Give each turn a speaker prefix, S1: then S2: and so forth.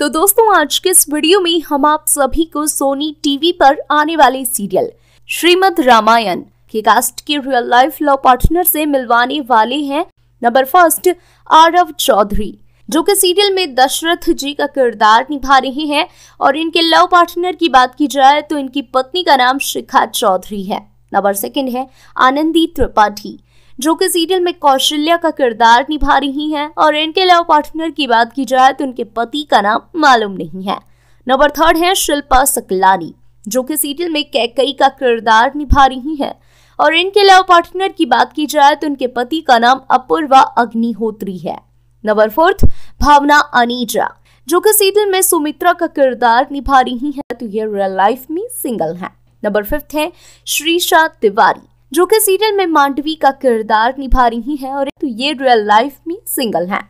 S1: तो दोस्तों आज के इस वीडियो में हम आप सभी को सोनी टीवी पर आने वाले सीरियल श्रीमद रामायण के कास्ट के रियल लाइफ लव पार्टनर से मिलवाने वाले हैं नंबर फर्स्ट आरव चौधरी जो कि सीरियल में दशरथ जी का किरदार निभा रहे हैं और इनके लव पार्टनर की बात की जाए तो इनकी पत्नी का नाम शिखा चौधरी है नंबर सेकंड है आनंदी त्रिपाठी जो कि सीरियल में कौशल्या का किरदार निभा रही हैं और इनके लव पार्टनर की बात की जाए तो उनके पति का नाम मालूम नहीं है नंबर थर्ड है शिल्पा सकलानी जो कि सीरियल में कैकई का किरदार निभा रही हैं और इनके लव पार्टनर की बात की जाए तो उनके पति का नाम अपूर्वा अग्निहोत्री है नंबर फोर्थ भावना अनिजा जो कि सीरियल में सुमित्रा का किरदार निभा रही हैं तो ये रियल लाइफ में सिंगल हैं नंबर फिफ्थ है श्रीशा तिवारी जो कि सीरियल में मांडवी का किरदार निभा रही हैं और तो ये रियल लाइफ में सिंगल हैं